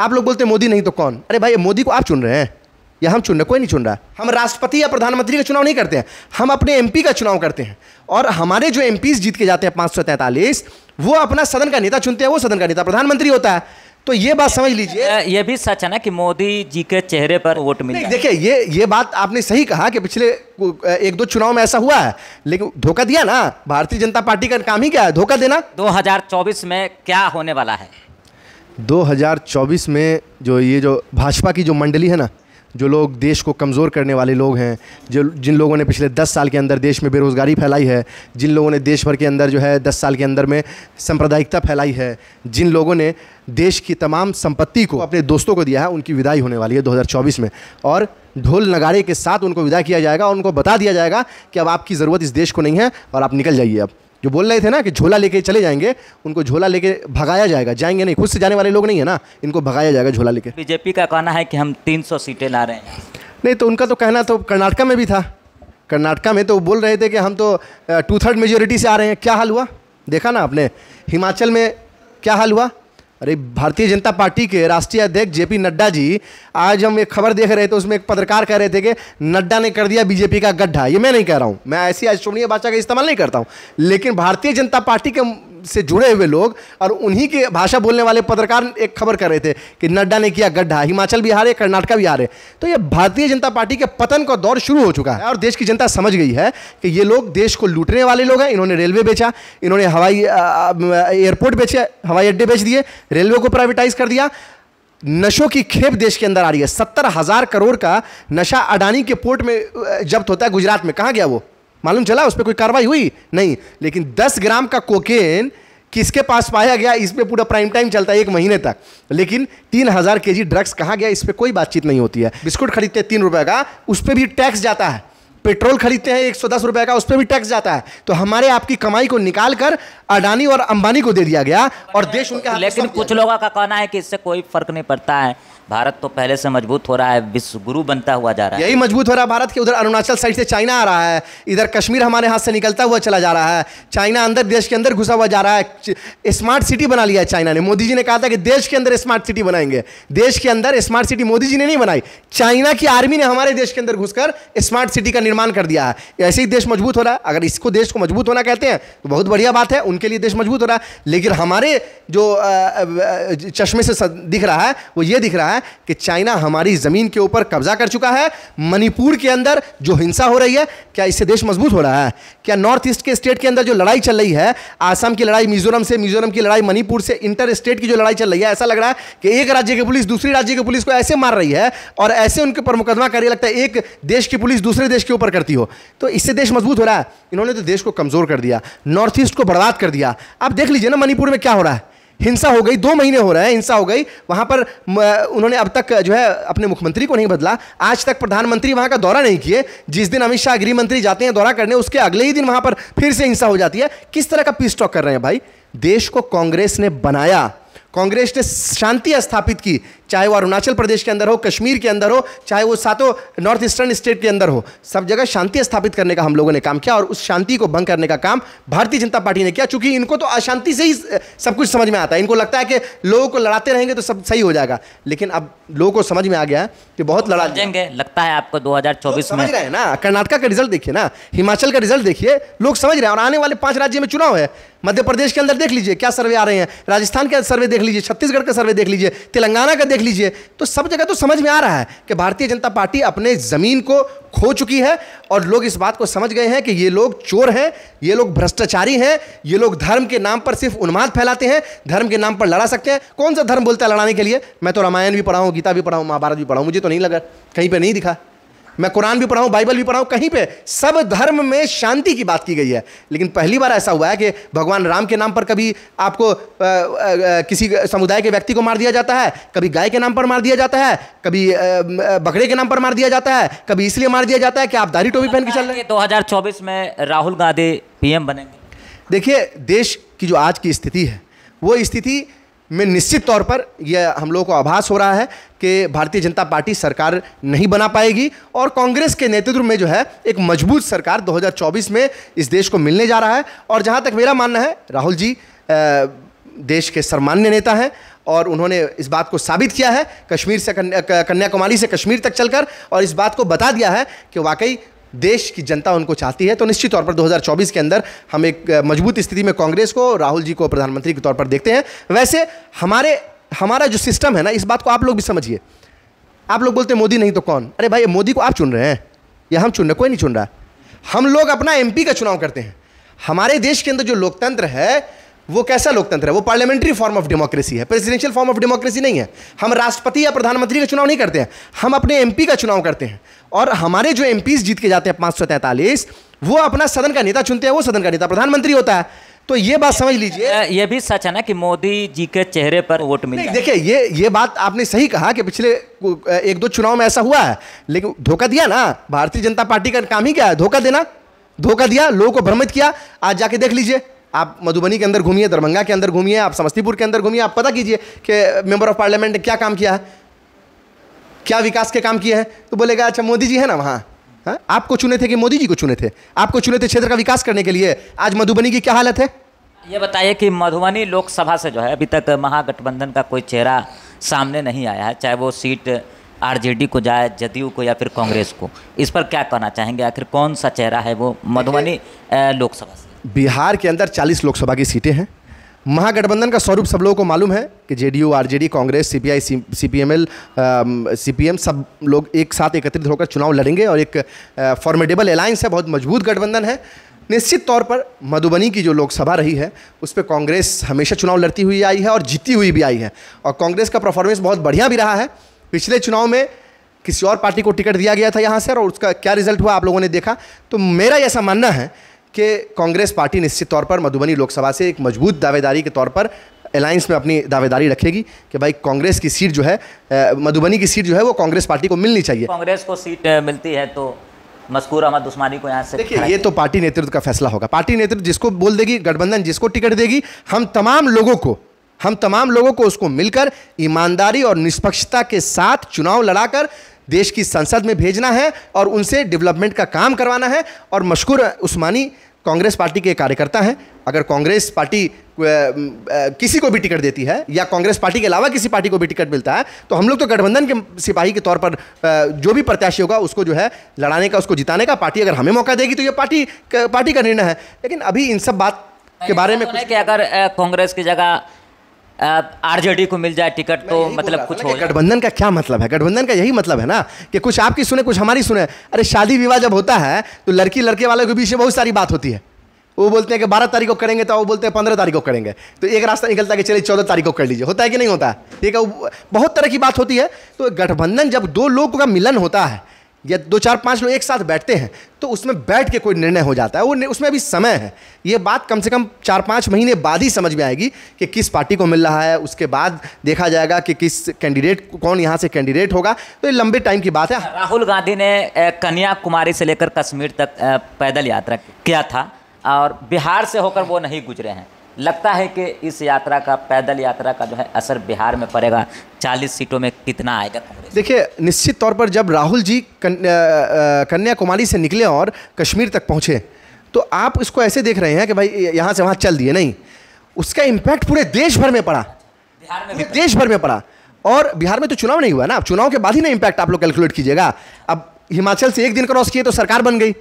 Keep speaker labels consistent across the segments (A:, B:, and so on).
A: आप लोग बोलते हैं मोदी नहीं तो कौन अरे भाई मोदी को आप चुन रहे हैं या हम चुन रहे हैं कोई नहीं चुन रहा हम राष्ट्रपति या प्रधानमंत्री का चुनाव नहीं करते हैं हम अपने एम का चुनाव करते हैं और हमारे जो एम जीत के जाते हैं पाँच वो अपना सदन का नेता चुनते हैं वो सदन का नेता प्रधानमंत्री होता है तो ये बात समझ
B: लीजिए ये भी सच है ना कि मोदी जी के चेहरे पर वोट मिले देखिए
A: ये ये बात आपने सही कहा कि पिछले एक दो चुनाव में ऐसा हुआ है लेकिन धोखा दिया ना भारतीय जनता पार्टी का काम ही क्या है धोखा देना
B: 2024 में क्या होने वाला है
A: 2024 में जो ये जो भाजपा की जो मंडली है ना जो लोग देश को कमज़ोर करने वाले लोग हैं जो जिन लोगों ने पिछले 10 साल के अंदर देश में बेरोज़गारी फैलाई है जिन लोगों ने देश भर के अंदर जो है 10 साल के अंदर में सांप्रदायिकता फैलाई है जिन लोगों ने देश की तमाम संपत्ति को अपने दोस्तों को दिया है उनकी विदाई होने वाली है 2024 में और ढोल नगारे के साथ उनको विदा किया जाएगा और उनको बता दिया जाएगा कि अब आपकी ज़रूरत इस देश को नहीं है और आप निकल जाइए अब जो बोल रहे थे ना कि झोला लेके चले जाएंगे उनको झोला लेके भगाया जाएगा जाएंगे नहीं खुद से जाने वाले लोग नहीं है ना इनको भगाया जाएगा झोला लेके
B: बीजेपी का कहना है कि हम 300 सीटें ला रहे हैं
A: नहीं तो उनका तो कहना तो कर्नाटका में भी था कर्नाटका में तो बोल रहे थे कि हम तो टू थर्ड मेजोरिटी से आ रहे हैं क्या हाल हुआ देखा ना आपने हिमाचल में क्या हाल हुआ अरे भारतीय जनता पार्टी के राष्ट्रीय अध्यक्ष जेपी नड्डा जी आज हम एक खबर देख रहे थे उसमें एक पत्रकार कह रहे थे कि नड्डा ने कर दिया बीजेपी का गड्ढा ये मैं नहीं कह रहा हूँ मैं ऐसी अशोभनीय भाषा का इस्तेमाल नहीं करता हूँ लेकिन भारतीय जनता पार्टी के से जुड़े हुए लोग और उन्हीं के भाषा बोलने वाले पत्रकार एक खबर कर रहे थे कि नड्डा ने किया गड्ढा हिमाचल बिहार है कर्नाटका बिहार है तो ये भारतीय जनता पार्टी के पतन का दौर शुरू हो चुका है और देश की जनता समझ गई है कि ये लोग देश को लूटने वाले लोग हैं इन्होंने रेलवे बेचा इन्होंने हवाई एयरपोर्ट बेचे हवाई अड्डे बेच दिए रेलवे को प्राइवेटाइज कर दिया नशों की खेप देश के अंदर आ रही है सत्तर हजार करोड़ का नशा अडानी के पोर्ट में जब्त होता है गुजरात में कहाँ गया वो मालूम चला उस पर कोई कार्रवाई हुई नहीं लेकिन दस ग्राम का कोकेन किसके पास पाया गया इस पर पूरा प्राइम टाइम चलता है एक महीने तक लेकिन तीन हज़ार के ड्रग्स कहाँ गया इस पर कोई बातचीत नहीं होती है बिस्कुट खरीदते हैं तीन रुपये का उस पर भी टैक्स जाता है पेट्रोल खरीदते हैं एक सौ दस रुपये का उस पर भी टैक्स जाता है तो हमारे आपकी कमाई को निकाल कर अडानी और अंबानी को दे दिया गया
B: और देश उनके लेकिन कुछ लोगों का कहना है कि इससे कोई फर्क नहीं पड़ता है भारत तो पहले से मजबूत हो रहा है विश्व गुरु बनता हुआ जा रहा है यही
A: मजबूत हो रहा है भारत के उधर अरुणाचल साइड से चाइना आ रहा है इधर कश्मीर हमारे हाथ से निकलता हुआ चला जा रहा है चाइना अंदर देश के अंदर घुसा हुआ जा रहा है स्मार्ट सिटी बना लिया है चाइना ने मोदी जी ने कहा था कि देश के अंदर स्मार्ट सिटी बनाएंगे देश के अंदर स्मार्ट सिटी मोदी जी ने नहीं बनाई चाइना की आर्मी ने हमारे देश के अंदर घुसकर स्मार्ट सिटी का निर्माण कर दिया है ऐसे ही देश मजबूत हो रहा है अगर इसको देश को मजबूत होना कहते हैं तो बहुत बढ़िया बात है उनके लिए देश मजबूत हो रहा है लेकिन हमारे जो चश्मे से दिख रहा है वो ये दिख रहा है कि चाइना हमारी ज़मीन के ऊपर कब्जा कर चुका है मणिपुर के अंदर जो हिंसा हो रही है क्या इससे देश मजबूत हो रहा है क्या नॉर्थ ईस्ट के स्टेट के अंदर जो लड़ाई चल रही है आसाम की लड़ाई मिजोरम से मिजोरम की लड़ाई मणिपुर से इंटर स्टेट की जो लड़ाई चल रही है ऐसा लग रहा है कि एक राज्य की पुलिस दूसरी राज्य की पुलिस को ऐसे मार रही है और ऐसे उनके ऊपर मुकदमा कर लगता है एक देश की पुलिस दूसरे देश के ऊपर करती हो तो इससे देश मजबूत हो रहा है इन्होंने तो देश को कमज़ोर कर दिया नॉर्थ ईस्ट को बर्बाद कर कर दिया आप देख लीजिए ना मणिपुर में क्या हो रहा है हिंसा हो गई दो महीने हो रहे हैं हिंसा हो गई वहाँ पर उन्होंने अब तक जो है अपने मुख्यमंत्री को नहीं बदला आज तक प्रधानमंत्री वहाँ का दौरा नहीं किए जिस दिन अमित शाह गृह मंत्री जाते हैं दौरा करने उसके अगले ही दिन वहाँ पर फिर से हिंसा हो जाती है किस तरह का पीस टॉक कर रहे हैं भाई देश को कांग्रेस ने बनाया कांग्रेस ने शांति स्थापित की चाहे वो अरुणाचल प्रदेश के अंदर हो कश्मीर के अंदर हो चाहे वो सातों नॉर्थ ईस्टर्न स्टेट के अंदर हो सब जगह शांति स्थापित करने का हम लोगों ने काम किया और उस शांति को भंग करने का काम भारतीय जनता पार्टी ने किया चूंकि इनको तो अशांति से ही सब कुछ समझ में आता है इनको लगता है कि लोगों को लड़ाते रहेंगे तो सब सही हो जाएगा लेकिन अब लोगों को समझ में आ गया है कि बहुत लड़ा
B: देंगे लगता है आपको दो में समझ रहे हैं
A: ना कर्नाटका का रिजल्ट देखिए ना हिमाचल का रिजल्ट देखिए लोग समझ रहे हैं और आने वाले पांच राज्य में चुनाव है मध्य प्रदेश के अंदर देख लीजिए क्या सर्वे आ रहे हैं राजस्थान के सर्वे देख लीजिए छत्तीसगढ़ का सर्वे देख लीजिए तेलंगाना का देख देख लीजिए तो सब जगह तो समझ में आ रहा है कि भारतीय जनता पार्टी अपने ज़मीन को खो चुकी है और लोग इस बात को समझ गए हैं कि ये लोग चोर हैं ये लोग भ्रष्टाचारी हैं ये लोग धर्म के नाम पर सिर्फ उन्माद फैलाते हैं धर्म के नाम पर लड़ा सकते हैं कौन सा धर्म बोलता है लड़ाने के लिए मैं तो रामायण भी पढ़ाऊँ गीता भी पढ़ाऊँ महाभारत भी पढ़ाऊँ मुझे तो नहीं लगा कहीं पर नहीं दिखा मैं कुरान भी पढ़ाऊँ बाइबल भी पढ़ाऊँ कहीं पे सब धर्म में शांति की बात की गई है लेकिन पहली बार ऐसा हुआ है कि भगवान राम के नाम पर कभी आपको आ, आ, आ, किसी समुदाय के व्यक्ति को मार दिया जाता है कभी गाय के नाम पर मार दिया जाता है कभी बकरे के नाम पर मार दिया जाता है कभी इसलिए मार दिया जाता है कि आप दारी टोपी पहन के चल
B: रहे हैं दो में राहुल गांधी पी बनेंगे
A: देखिए देश की जो आज की स्थिति है वो स्थिति में निश्चित तौर पर यह हम लोगों को आभास हो रहा है कि भारतीय जनता पार्टी सरकार नहीं बना पाएगी और कांग्रेस के नेतृत्व में जो है एक मजबूत सरकार 2024 में इस देश को मिलने जा रहा है और जहाँ तक मेरा मानना है राहुल जी देश के सर्मान्य नेता हैं और उन्होंने इस बात को साबित किया है कश्मीर से कन्याकुमारी से कश्मीर तक चलकर और इस बात को बता दिया है कि वाकई देश की जनता उनको चाहती है तो निश्चित तौर पर 2024 के अंदर हम एक मजबूत स्थिति में कांग्रेस को राहुल जी को प्रधानमंत्री के तौर पर देखते हैं वैसे हमारे हमारा जो सिस्टम है ना इस बात को आप लोग भी समझिए आप लोग बोलते मोदी नहीं तो कौन अरे भाई मोदी को आप चुन रहे हैं या हम चुन रहे कोई नहीं चुन रहा हम लोग अपना एमपी का चुनाव करते हैं हमारे देश के अंदर जो लोकतंत्र है वो कैसा लोकतंत्र है वो पार्लियामेंट्री फॉर्म ऑफ डेमोक्रेसी है प्रेसिडेंशियल फॉर्म ऑफ डेमोक्रेसी नहीं है हम राष्ट्रपति या प्रधानमंत्री का चुनाव नहीं करते हैं हम अपने एमपी का चुनाव करते हैं और हमारे जो एम जीत के जाते हैं पाँच वो अपना सदन का नेता चुनते हैं वो सदन का नेता प्रधानमंत्री होता है तो ये बात समझ लीजिए
B: ये भी सच है ना कि मोदी जी के चेहरे पर वोट मिले देखिए
A: ये ये बात आपने सही कहा कि पिछले एक दो चुनाव में ऐसा हुआ है लेकिन धोखा दिया ना भारतीय जनता पार्टी का काम ही क्या है धोखा देना धोखा दिया लोगों को भ्रमित किया आज जाके देख लीजिए आप मधुबनी के अंदर घूमिए दरभंगा के अंदर घूमिए आप समस्तीपुर के अंदर घूमिए आप पता कीजिए कि मेंबर ऑफ पार्लियामेंट ने क्या काम किया है क्या विकास के काम किए हैं तो बोलेगा अच्छा मोदी जी है ना वहाँ हाँ? आपको चुने थे कि मोदी जी को चुने थे आपको चुने थे क्षेत्र का विकास करने के लिए आज मधुबनी की क्या हालत है
B: ये बताइए कि मधुबनी लोकसभा से जो है अभी तक महागठबंधन का कोई चेहरा सामने नहीं आया है चाहे वो सीट आरजेडी को जाए जदयू को या फिर कांग्रेस को इस पर क्या कहना चाहेंगे
A: आखिर कौन सा चेहरा है वो
B: मधुबनी लोकसभा से
A: बिहार के अंदर 40 लोकसभा की सीटें हैं महागठबंधन का स्वरूप सब लोगों को मालूम है कि JDU RJD Congress CPI CPIML CPM सब लोग एक साथ एकत्रित होकर चुनाव लड़ेंगे और एक फॉर्मेडेबल अलायंस है बहुत मजबूत गठबंधन है निश्चित तौर पर मधुबनी की जो लोकसभा रही है उस पर कांग्रेस हमेशा चुनाव लड़ती हुई आई है और जीती हुई भी आई है और कांग्रेस का परफॉर्मेंस बहुत बढ़िया भी रहा है पिछले चुनाव में किसी और पार्टी को टिकट दिया गया था यहाँ से और उसका क्या रिजल्ट हुआ आप लोगों ने देखा तो मेरा ऐसा मानना है कि कांग्रेस पार्टी निश्चित तौर पर मधुबनी लोकसभा से एक मजबूत दावेदारी के तौर पर अलायंस में अपनी दावेदारी रखेगी कि भाई कांग्रेस की सीट जो है मधुबनी की सीट जो है वो कांग्रेस पार्टी को मिलनी चाहिए
B: कांग्रेस को सीट मिलती है तो मस्कूर अहमद उस्मानी को यहाँ से देखिए ये तो
A: पार्टी नेतृत्व का फैसला होगा पार्टी नेतृत्व जिसको बोल देगी गठबंधन जिसको टिकट देगी हम तमाम लोगों को हम तमाम लोगों को उसको मिलकर ईमानदारी और निष्पक्षता के साथ चुनाव लड़ाकर देश की संसद में भेजना है और उनसे डेवलपमेंट का काम करवाना है और मशहूर उस्मानी कांग्रेस पार्टी के कार्यकर्ता हैं अगर कांग्रेस पार्टी किसी को भी टिकट देती है या कांग्रेस पार्टी के अलावा किसी पार्टी को भी टिकट मिलता है तो हम लोग तो गठबंधन के सिपाही के तौर पर जो भी प्रत्याशी होगा उसको जो है लड़ाने का उसको जिताने का पार्टी अगर हमें मौका देगी तो ये पार्टी पार्टी का निर्णय है लेकिन अभी इन सब बात के बारे में तो
B: कुछ कि अगर कांग्रेस की जगह आरजेडी को मिल जाए टिकट तो मतलब कुछ हो
A: गठबंधन का क्या मतलब है गठबंधन का यही मतलब है ना कि कुछ आपकी सुने कुछ हमारी सुने अरे शादी विवाह जब होता है तो लड़की लड़के वालों के बीच में बहुत सारी बात होती है वो बोलते हैं कि बारह तारीख को करेंगे तो वो बोलते हैं पंद्रह तारीख को करेंगे तो एक रास्ता निकलता है कि चलिए चौदह तारीख को कर लीजिए होता है कि नहीं होता है ठीक है बहुत तरह की बात होती है तो गठबंधन जब दो लोगों का मिलन होता है या दो चार पांच लोग एक साथ बैठते हैं तो उसमें बैठ के कोई निर्णय हो जाता है वो उसमें अभी समय है ये बात कम से कम चार पाँच महीने बाद ही समझ में आएगी कि किस पार्टी को मिल रहा है उसके बाद देखा जाएगा कि किस कैंडिडेट कौन यहाँ से कैंडिडेट होगा तो ये लंबे टाइम की बात है
B: राहुल गांधी ने कन्याकुमारी से लेकर कश्मीर तक पैदल यात्रा किया था और बिहार से होकर वो नहीं गुजरे हैं लगता है कि इस यात्रा का पैदल यात्रा का जो है असर बिहार में पड़ेगा 40 सीटों में कितना आएगा
A: देखिए निश्चित तौर पर जब राहुल जी कन्याकुमारी से निकले और कश्मीर तक पहुँचे तो आप इसको ऐसे देख रहे हैं कि भाई यहाँ से वहाँ चल दिए नहीं उसका इम्पैक्ट पूरे देश भर में पड़ा बिहार में देश भर में पड़ा और बिहार में तो चुनाव नहीं हुआ ना चुनाव के बाद ही ना इम्पैक्ट आप लोग कैलकुलेट कीजिएगा अब हिमाचल से एक दिन क्रॉस किए तो सरकार बन गई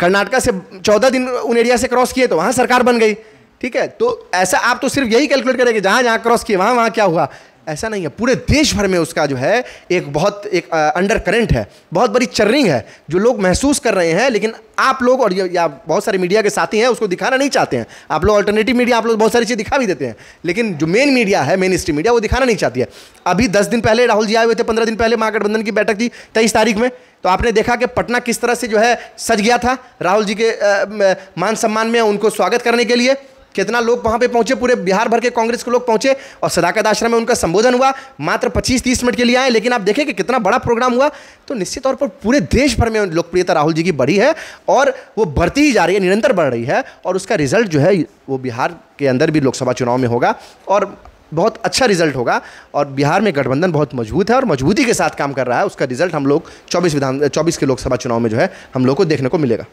A: कर्नाटका से चौदह दिन उन एरिया से क्रॉस किए तो वहाँ सरकार बन गई ठीक है तो ऐसा आप तो सिर्फ यही कैलकुलेट करेंगे जहाँ जहाँ क्रॉस किए वहाँ वहाँ क्या हुआ ऐसा नहीं है पूरे देश भर में उसका जो है एक बहुत एक आ, अंडर करेंट है बहुत बड़ी चर्निंग है जो लोग महसूस कर रहे हैं लेकिन आप लोग और या बहुत सारे मीडिया के साथी हैं उसको दिखाना नहीं चाहते हैं आप लोग अल्टरनेटिव मीडिया आप लोग बहुत सारी चीज़ दिखा भी देते हैं लेकिन जो मेन मीडिया है मेन स्ट्रीम मीडिया वो दिखाना नहीं चाहती है अभी दस दिन पहले राहुल जी आए हुए थे पंद्रह दिन पहले महागठबंधन की बैठक थी तेईस तारीख में तो आपने देखा कि पटना किस तरह से जो है सज गया था राहुल जी के मान सम्मान में उनको स्वागत करने के लिए कितना लोग वहाँ पे पहुंचे पूरे बिहार भर के कांग्रेस के लोग पहुंचे और सदाकत आश्रम में उनका संबोधन हुआ मात्र 25-30 मिनट के लिए आए लेकिन आप देखें कि कितना बड़ा प्रोग्राम हुआ तो निश्चित तौर पर पूरे देश भर में लोकप्रियता राहुल जी की बढ़ी है और वो बढ़ती ही जा रही है निरंतर बढ़ रही है और उसका रिजल्ट जो है वो बिहार के अंदर भी लोकसभा चुनाव में होगा और बहुत अच्छा रिजल्ट होगा और बिहार में गठबंधन बहुत मजबूत है और मजबूती के साथ काम कर रहा है उसका रिजल्ट हम लोग 24 विधान 24 के लोकसभा चुनाव में जो है हम लोग को देखने को मिलेगा